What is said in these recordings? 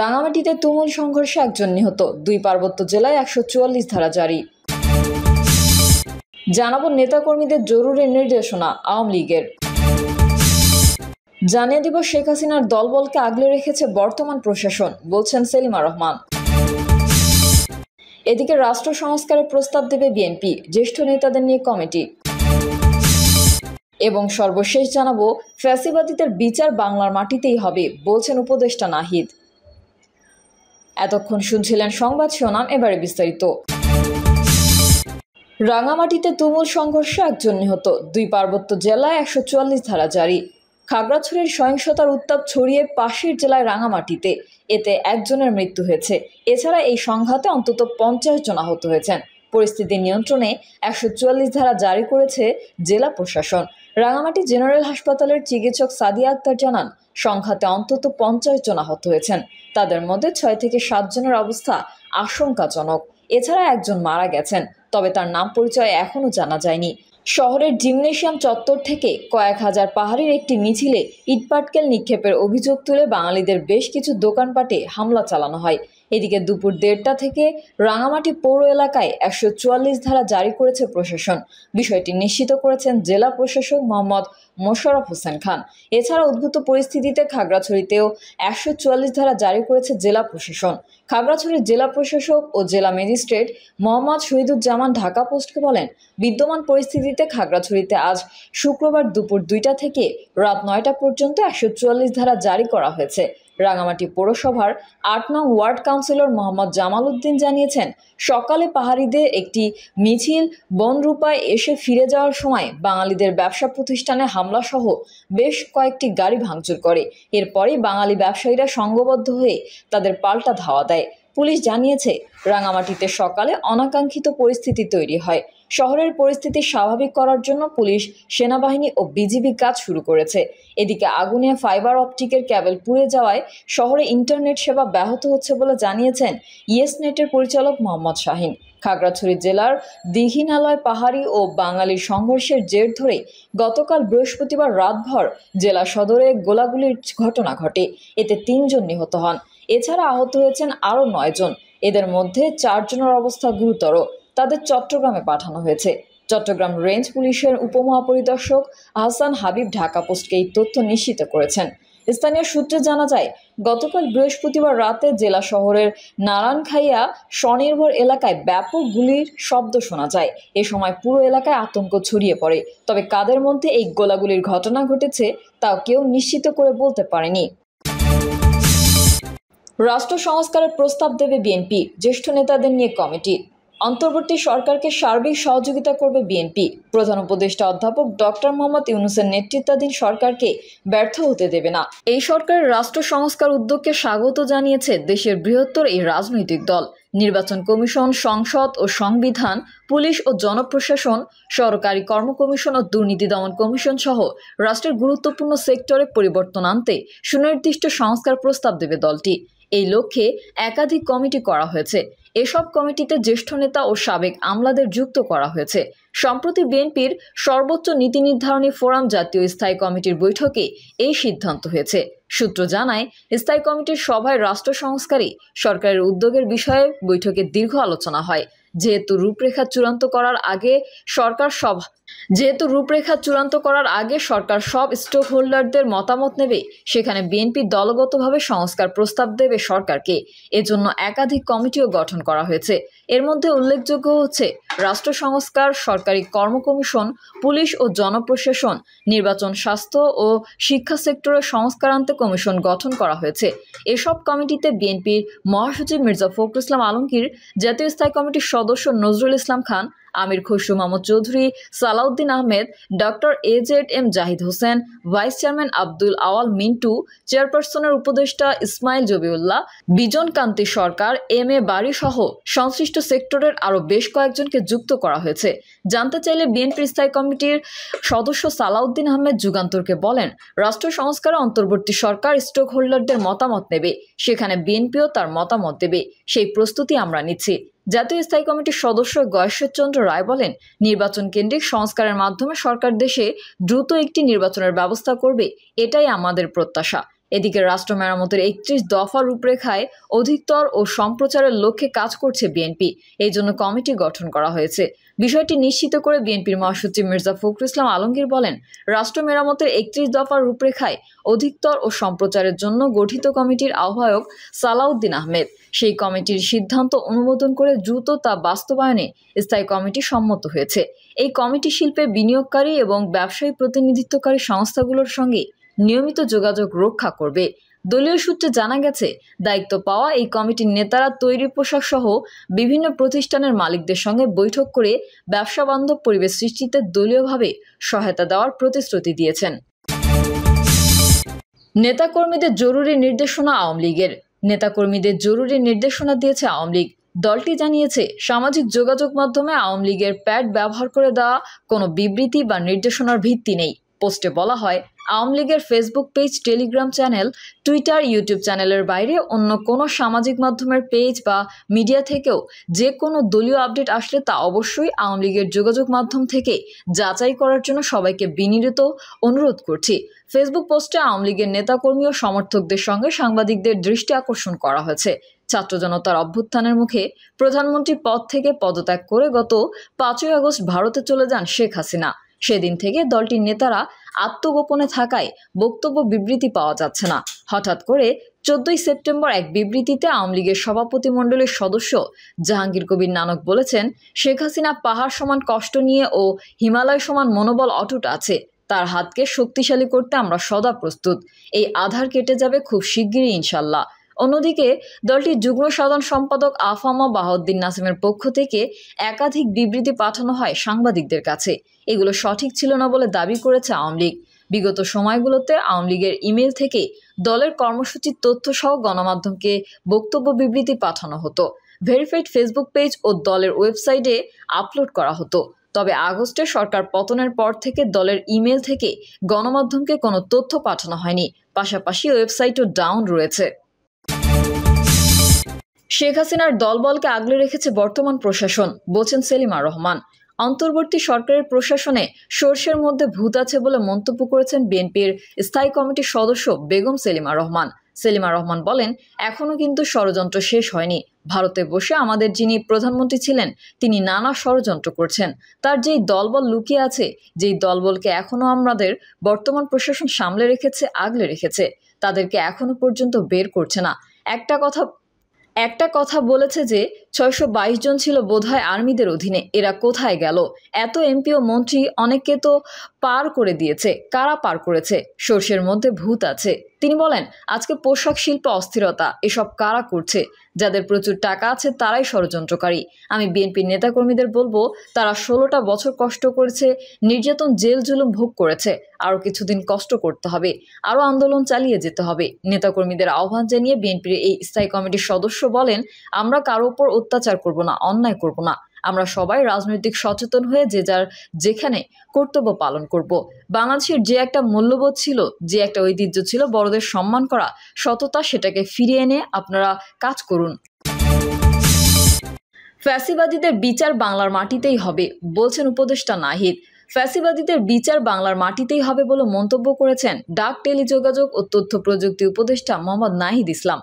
রাঙামাটিতে তুমুল সংঘর্ষে একজন নিহত দুই পার্বত্য জেলায় একশো চুয়াল্লিশ ধারা জারি জানাবো নেতাকর্মীদের জরুরি নির্দেশনা আওয়ামী লীগের জানিয়ে দিব শেখ হাসিনার দলবলকে আগলে রেখেছে বর্তমান প্রশাসন বলছেন সেলিমা রহমান এদিকে রাষ্ট্র সংস্কারের প্রস্তাব দেবে বিএনপি জ্যেষ্ঠ নেতাদের নিয়ে কমিটি এবং সর্বশেষ জানাবো ফ্যাসিবাদীদের বিচার বাংলার মাটিতেই হবে বলছেন উপদেষ্টা নাহিদ এতক্ষণ শুনছিলেন সংবাদ শোনাম এবারে বিস্তারিত রাঙামাটিতে তুমুল সংঘর্ষে একজন নিহত দুই পার্বত্য জেলায় একশো চুয়াল্লিশ ধারা জারি খাগড়াছড়ির সহিংসতার উত্তাপ ছড়িয়ে পাশের জেলায় রাঙামাটিতে এতে একজনের মৃত্যু হয়েছে এছাড়া এই সংঘাতে অন্তত পঞ্চাশ জন আহত হয়েছেন পরিস্থিতি নিয়ন্ত্রণে একশো চুয়াল্লিশ ধারা জারি করেছে জেলা প্রশাসন রাঙামাটি জেনারেল হাসপাতালের চিকিৎসক সাদিয়া আক্তার জানান সংঘাতে অন্তত পঞ্চাশ জন আহত হয়েছেন তাদের মধ্যে ছয় থেকে সাতজনের অবস্থা আশঙ্কাজনক এছাড়া একজন মারা গেছেন তবে তার নাম পরিচয় এখনও জানা যায়নি শহরের জিমনেশিয়াম চত্বর থেকে কয়েক হাজার পাহাড়ের একটি মিছিলে ইটপাটকেল নিক্ষেপের অভিযোগ তুলে বাঙালিদের বেশ কিছু দোকানপাটে হামলা চালানো হয় এদিকে দুপুর দেড়টা থেকে রাঙামাটি পৌর এলাকায় একশো চুয়াল্লিশ ধারা জারি করেছে প্রশাসন বিষয়টি নিশ্চিত করেছেন জেলা প্রশাসক মোহাম্মদ মোশারফ হোসেন খান এছাড়া উদ্ভূত পরিস্থিতিতে খাগড়াছড়িতেও একশো চুয়াল্লিশ ধারা জারি করেছে জেলা প্রশাসন খাগড়াছড়ির জেলা প্রশাসক ও জেলা ম্যাজিস্ট্রেট মোহাম্মদ শহীদুজ্জামান ঢাকা পোস্টকে বলেন বিদ্যমান পরিস্থিতিতে খাগড়াছড়িতে আজ শুক্রবার দুপুর দুইটা থেকে রাত নয়টা পর্যন্ত একশো চুয়াল্লিশ ধারা জারি করা হয়েছে রাঙামাটি পৌরসভার আট নং ওয়ার্ড কাউন্সিলর মোহাম্মদ জামাল উদ্দিন জানিয়েছেন সকালে পাহাড়িদের একটি মিছিল বনরূপায় এসে ফিরে যাওয়ার সময় বাঙালিদের ব্যবসা প্রতিষ্ঠানে হামলাসহ বেশ কয়েকটি গাড়ি ভাঙচুর করে এরপরে বাঙালি ব্যবসায়ীরা সংঘবদ্ধ হয়ে তাদের পাল্টা ধাওয়া দেয় পুলিশ জানিয়েছে রাঙামাটিতে সকালে অনাকাঙ্ক্ষিত পরিস্থিতি তৈরি হয় শহরের পরিস্থিতি স্বাভাবিক করার জন্য পুলিশ সেনাবাহিনী ও বিজিবি কাজ শুরু করেছে এদিকে আগুনে ফাইবার অপটিকের ক্যাবেল পুড়ে যাওয়ায় শহরে ইন্টারনেট সেবা ব্যাহত হচ্ছে বলে জানিয়েছেন ইয়েসনেটের পরিচালক মোহাম্মদ শাহিন খাগড়াছড়ি জেলার দিঘিনালয় পাহাড়ি ও বাঙালি সংঘর্ষের জের ধরে গতকাল বৃহস্পতিবার রাতভর জেলা সদরে গোলাগুলির ঘটনা ঘটে এতে তিনজন নিহত হন এছাড়া আহত হয়েছেন আরও নয়জন এদের মধ্যে চারজনের অবস্থা গুরুতর তাদের চট্টগ্রামে পাঠানো হয়েছে চট্টগ্রাম রেঞ্জ পুলিশের উপমহাপরিদর্শক আহসান হাবিব ঢাকা পোস্টকে এই তথ্য নিশ্চিত করেছেন স্থানীয় সূত্রে জানা যায় গতকাল বৃহস্পতিবার রাতে জেলা শহরের নারায়ণখাইয়া স্বনির্ভর এলাকায় ব্যাপক গুলির শব্দ শোনা যায় এ সময় পুরো এলাকায় আতঙ্ক ছড়িয়ে পড়ে তবে কাদের মধ্যে এই গোলাগুলির ঘটনা ঘটেছে তাও কেউ নিশ্চিত করে বলতে পারেনি রাষ্ট্র সংস্কারের প্রস্তাব দেবে বিএনপি জ্যেষ্ঠ নেতাদের নিয়ে কমিটি অন্তর্বর্তী সরকারকে সার্বিক সহযোগিতা করবে বিএনপি প্রধান উপদেষ্টা অধ্যাপক ডক্টর মোহাম্মদ ইউনুসের নেতৃত্বাধীন সরকারকে ব্যর্থ হতে দেবে না এই সরকারের রাষ্ট্র সংস্কার উদ্যোগকে স্বাগত জানিয়েছে দেশের বৃহত্তর এই রাজনৈতিক দল নির্বাচন কমিশন সংসদ ও সংবিধান পুলিশ ও জনপ্রশাসন সরকারি কর্ম কমিশন ও দুর্নীতি দমন কমিশন সহ রাষ্ট্রের গুরুত্বপূর্ণ সেক্টরে পরিবর্তন আনতে সুনির্দিষ্ট সংস্কার প্রস্তাব দেবে দলটি এই লক্ষ্যে একাধিক কমিটি করা হয়েছে এসব কমিটিতে জ্যেষ্ঠ নেতা ও সাবেক আমলাদের যুক্ত করা হয়েছে সম্প্রতি বিএনপির সর্বোচ্চ নীতি নির্ধারণী ফোরাম জাতীয় স্থায়ী কমিটির বৈঠকে এই সিদ্ধান্ত হয়েছে সূত্র জানায় স্থায়ী কমিটির সভায় রাষ্ট্র সংস্কারী সরকারের উদ্যোগের বিষয়ে বৈঠকে দীর্ঘ আলোচনা হয় যেহেতু রূপরেখা চূড়ান্ত করার আগে সরকার সভা যেহেতু রূপরেখা চূড়ান্ত করার আগে সরকার সব স্টক হোল্ডারদের মতামত নেবে সেখানে বিএনপি দলগতভাবে সংস্কার প্রস্তাব দেবে সরকারকে এজন্য একাধিক কমিটিও গঠন করা হয়েছে এর মধ্যে উল্লেখযোগ্য হচ্ছে রাষ্ট্র সংস্কার সরকারি কর্ম কমিশন পুলিশ ও জনপ্রশাসন নির্বাচন স্বাস্থ্য ও শিক্ষা সেক্টরে সংস্কারান্তে কমিশন গঠন করা হয়েছে এসব কমিটিতে বিএনপির মহাসচিব মির্জা ফখরুল ইসলাম আলমগীর জাতীয় স্থায়ী কমিটির সদস্য Nazrul Islam Khan Amir Khasru Mahmud Chowdhury Salahuddin Ahmed doctor A Z M Zahid Hossain vice chairman Abdul Awal Mintu চেয়ারপারসনের উপদেষ্টা ইসমাইল জবিউল্লাহ বিজন কান্তি সরকার এম এ বাড়ি সহ সংশ্লিষ্ট সেক্টরের আরও বেশ কয়েকজনকে যুক্ত করা হয়েছে জানতে চাইলে বিএনপির স্থায়ী কমিটির সদস্য সালাউদ্দিন আহমেদ যুগান্তরকে বলেন রাষ্ট্র সংস্কারে অন্তর্বর্তী সরকার স্টক হোল্ডারদের মতামত নেবে সেখানে বিএনপিও তার মতামত দেবে সেই প্রস্তুতি আমরা নিচ্ছি জাতীয় স্থায়ী কমিটির সদস্য গয়েশ্বরচন্দ্র রায় বলেন নির্বাচন কেন্দ্রিক সংস্কারের মাধ্যমে সরকার দেশে দ্রুত একটি নির্বাচনের ব্যবস্থা করবে এটাই আমাদের প্রত্যাশা এদিকে রাষ্ট্র মেরামতের একত্রিশ দফা রূপরেখায় অধিকতর ও সম্প্রচারের লক্ষ্যে কাজ করছে বিএনপি এই জন্য কমিটি গঠন করা হয়েছে বিষয়টি নিশ্চিত করে বিএনপির মহাসচিব মির্জা ফখরুল ইসলাম আলমগীর বলেন রাষ্ট্র মেরামতের একত্রিশ দফার রূপরেখায় অধিকতর ও সম্প্রচারের জন্য গঠিত কমিটির আহ্বায়ক সালাউদ্দিন আহমেদ সেই কমিটির সিদ্ধান্ত অনুমোদন করে দ্রুত তা বাস্তবায়নে স্থায়ী কমিটি সম্মত হয়েছে এই কমিটি শিল্পে বিনিয়োগকারী এবং ব্যবসায়ী প্রতিনিধিত্বকারী সংস্থাগুলোর সঙ্গে নিয়মিত যোগাযোগ রক্ষা করবে দলীয় সূত্রে জানা গেছে দায়িত্ব পাওয়া এই কমিটির নেতারা তৈরি পোশাক সহ বিভিন্ন প্রতিষ্ঠানের মালিকদের সঙ্গে বৈঠক করে ব্যবসা বান্ধব পরিবেশ সৃষ্টিতে দলীয়ভাবে সহায়তা দেওয়ার প্রতিশ্রুতি দিয়েছেন নেতাকর্মীদের জরুরি নির্দেশনা আওয়ামী লীগের নেতাকর্মীদের জরুরি নির্দেশনা দিয়েছে আওয়ামী লীগ দলটি জানিয়েছে সামাজিক যোগাযোগ মাধ্যমে আওয়ামী লীগের প্যাড ব্যবহার করে দেওয়া কোনো বিবৃতি বা নির্দেশনার ভিত্তি নেই পোস্টে বলা হয় আওয়ামী লীগের Facebook page Telegram channel Twitter YouTube চ্যানেলের বাইরে অন্য কোনো সামাজিক মাধ্যমের পেজ বা মিডিয়া থেকেও যে কোনো দলীয় আপডেট আসলে তা অবশ্যই আওয়ামী লীগের যোগাযোগ মাধ্যম থেকে যাচাই করার জন্য সবাইকে বিনীত অনুরোধ করছি ফেসবুক পোস্টে আওয়ামী লীগের নেতাকর্মী ও সমর্থকদের সঙ্গে সাংবাদিকদের দৃষ্টি আকর্ষণ করা হয়েছে ছাত্র জনতার অভ্যুত্থানের মুখে প্রধানমন্ত্রী পদ থেকে পদত্যাগ করে গত পাঁচই আগস্ট ভারতে চলে যান শেখ হাসিনা সেদিন থেকে দলটির নেতারা আত্মগোপনে থাকায় বক্তব্য বিবৃতি পাওয়া যাচ্ছে না হঠাৎ করে চোদ্দই সেপ্টেম্বর এক বিবৃতিতে আওয়ামী লীগের সভাপতিমণ্ডলীর সদস্য জাহাঙ্গীর কবির নানক বলেছেন শেখ হাসিনা পাহাড় সমান কষ্ট নিয়ে ও হিমালয় সমান মনোবল অটুট আছে তার হাতকে শক্তিশালী করতে আমরা সদা প্রস্তুত এই আধার কেটে যাবে খুব শিগগিরই ইনশাল্লাহ অন্যদিকে দলটির যুগ্ম সাধারণ সম্পাদক আফামা বাহাউদ্দিন নাসিমের পক্ষ থেকে একাধিক বিবৃতি পাঠানো হয় সাংবাদিকদের কাছে এগুলো সঠিক ছিল না বলে দাবি করেছে আওয়ামী লীগ বিগত সময়গুলোতে আওয়ামী লীগের ইমেল থেকে দলের কর্মসূচির তথ্য সহ গণমাধ্যমকে বক্তব্য বিবৃতি পাঠানো হতো ভেরিফাইড ফেসবুক পেজ ও দলের ওয়েবসাইটে আপলোড করা হতো তবে আগস্টে সরকার পতনের পর থেকে দলের ইমেল থেকে গণমাধ্যমকে কোনো তথ্য পাঠানো হয়নি পাশাপাশি ওয়েবসাইটও ডাউন রয়েছে শেখ হাসিনার দলবলকে আগলে রেখেছে বর্তমান প্রশাসন বলছেন সেলিমা রহমান অন্তর্বর্তী সরকারের প্রশাসনে সর্ষের মধ্যে ভূত আছে বলে মন্তব্য করেছেন বিএনপির স্থায়ী কমিটির সদস্য বেগম সেলিমা রহমান সেলিমা রহমান বলেন এখনও কিন্তু ষড়যন্ত্র শেষ হয়নি ভারতে বসে আমাদের যিনি প্রধানমন্ত্রী ছিলেন তিনি নানা ষড়যন্ত্র করছেন তার যেই দলবল লুকিয়ে আছে যেই দলবলকে এখনও আমাদের বর্তমান প্রশাসন সামলে রেখেছে আগলে রেখেছে তাদেরকে এখনও পর্যন্ত বের করছে না একটা কথা একটা কথা বলেছে যে ছয়শো জন ছিল বোধহয় আর্মিদের অধীনে এরা কোথায় গেল এত এমপি ও মন্ত্রী অনেককে তো পার করে দিয়েছে কারা পার করেছে সর্ষের মধ্যে ভূত আছে তিনি বলেন আজকে পোশাক শিল্প অস্থিরতা এসব কারা করছে যাদের প্রচুর টাকা আছে তারাই ষড়যন্ত্রকারী আমি বিএনপির নেতাকর্মীদের বলবো তারা ষোলোটা বছর কষ্ট করেছে নির্যাতন জেল জুলুম ভোগ করেছে আরও কিছুদিন কষ্ট করতে হবে আরও আন্দোলন চালিয়ে যেতে হবে নেতাকর্মীদের আহ্বান জানিয়ে বিএনপির এই স্থায়ী কমিটির সদস্য বলেন আমরা কারো ওপর অত্যাচার করব না অন্যায় করব না আমরা সবাই রাজনৈতিক সচেতন হয়ে যে যার যেখানে কর্তব্য পালন করব বাংলাদেশের যে একটা মূল্যবোধ ছিল যে একটা ঐতিহ্য ছিল বড়দের সম্মান করা সততা সেটাকে ফিরিয়ে এনে আপনারা কাজ করুন ফ্যাসিবাদীদের বিচার বাংলার মাটিতেই হবে বলছেন উপদেষ্টা নাহিদ ফ্যাসিবাদীদের বিচার বাংলার মাটিতেই হবে বলে মন্তব্য করেছেন ডাক টেলিযোগাযোগ ও তথ্য প্রযুক্তি উপদেষ্টা মোহাম্মদ নাহিদ ইসলাম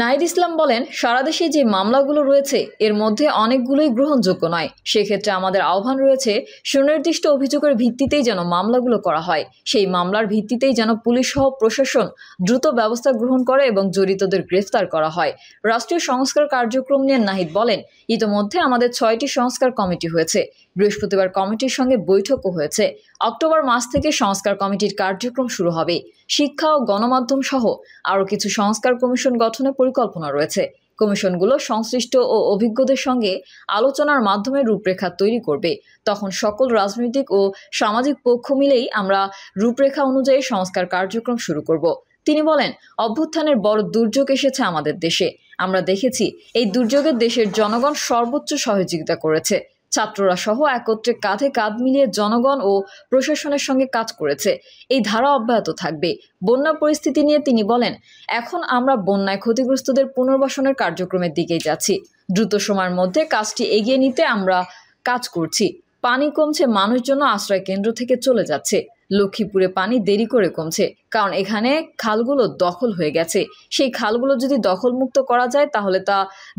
নাইর ইসলাম বলেন সারা দেশে যে মামলাগুলো রয়েছে এর মধ্যে অনেকগুলোই গ্রহণযোগ্য নয় সেক্ষেত্রে আমাদের আহ্বান রয়েছে সুনির্দিষ্ট অভিযোগের ভিত্তিতেই যেন মামলাগুলো করা হয় সেই মামলার ভিত্তিতেই যেন পুলিশ সহ প্রশাসন দ্রুত ব্যবস্থা গ্রহণ করে এবং জড়িতদের গ্রেফতার করা হয় রাষ্ট্রীয় সংস্কার কার্যক্রম নিয়ে নাহিদ বলেন ইতোমধ্যে আমাদের ছয়টি সংস্কার কমিটি হয়েছে বৃহস্পতিবার কমিটির সঙ্গে বৈঠকও হয়েছে অক্টোবর মাস থেকে সংস্কার কমিটির কার্যক্রম শুরু হবে শিক্ষা ও গণমাধ্যম সহ আরও কিছু সংস্কার কমিশন গঠনের পরিকল্পনা রয়েছে কমিশনগুলো সংশ্লিষ্ট ও অভিজ্ঞদের সঙ্গে আলোচনার মাধ্যমে রূপরেখা তৈরি করবে তখন সকল রাজনৈতিক ও সামাজিক পক্ষ মিলেই আমরা রূপরেখা অনুযায়ী সংস্কার কার্যক্রম শুরু করব তিনি বলেন অভ্যুত্থানের বড় দুর্যোগ এসেছে আমাদের দেশে আমরা দেখেছি এই দুর্যোগে দেশের জনগণ সর্বোচ্চ সহযোগিতা করেছে ছাত্ররা সহ একত্রে কাঁধে কাঁধ মিলিয়ে জনগণ ও প্রশাসনের সঙ্গে কাজ করেছে এই ধারা অব্যাহত থাকবে বন্যা পরিস্থিতি নিয়ে তিনি বলেন এখন আমরা বন্যায় ক্ষতিগ্রস্তদের পুনর্বাসনের কার্যক্রমের দিকেই যাচ্ছি দ্রুত সময়ের মধ্যে কাজটি এগিয়ে নিতে আমরা কাজ করছি পানি কমছে মানুষজন আশ্রয় কেন্দ্র থেকে চলে যাচ্ছে লক্ষ্মীপুরে পানি দেরি করে কমছে কারণ এখানে খালগুলো দখল হয়ে গেছে সেই খালগুলো যদি দখলমুক্ত করা যায় তাহলে তা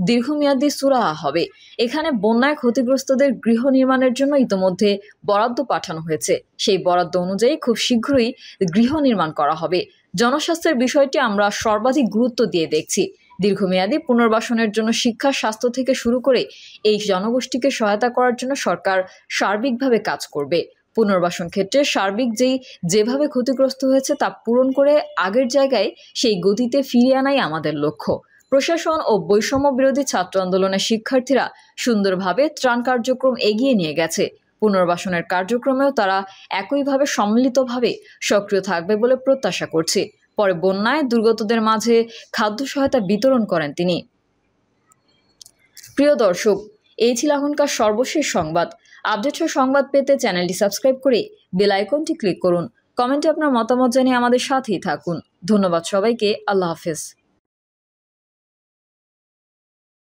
দীর্ঘমেয়াদী সুরাহা হবে এখানে বন্যায় ক্ষতিগ্রস্তদের গৃহ নির্মাণের জন্য ইতোমধ্যে বরাদ্দ পাঠানো হয়েছে সেই বরাদ্দ অনুযায়ী খুব শীঘ্রই গৃহ নির্মাণ করা হবে জনস্বাস্থ্যের বিষয়টি আমরা সর্বাধিক গুরুত্ব দিয়ে দেখছি দীর্ঘমেয়াদী পুনর্বাসনের জন্য শিক্ষা স্বাস্থ্য থেকে শুরু করে এই জনগোষ্ঠীকে সহায়তা করার জন্য সরকার সার্বিকভাবে কাজ করবে পুনর্বাসন ক্ষেত্রে সার্বিক যেই যেভাবে ক্ষতিগ্রস্ত হয়েছে তা পূরণ করে আগের জায়গায় সেই গতিতে ফিরিয়ে আনাই আমাদের লক্ষ্য প্রশাসন ও বৈষম্য বিরোধী ছাত্র আন্দোলনের শিক্ষার্থীরা সুন্দরভাবে ত্রাণ কার্যক্রম এগিয়ে নিয়ে গেছে পুনর্বাসনের কার্যক্রমেও তারা একইভাবে সম্মিলিতভাবে সক্রিয় থাকবে বলে প্রত্যাশা করছে পরে বন্যায় দুর্গতদের মাঝে খাদ্য সহায়তা বিতরণ করেন তিনি প্রিয় দর্শক এই ছিল এখনকার সর্বশেষ সংবাদ আপডেট ও সংবাদ পেতে চ্যানেলটি সাবস্ক্রাইব করে বেল আইকনটি ক্লিক করুন কমেন্টে আপনার মতামত জানিয়ে আমাদের সাথেই থাকুন ধন্যবাদ সবাইকে আল্লাহ হাফেজ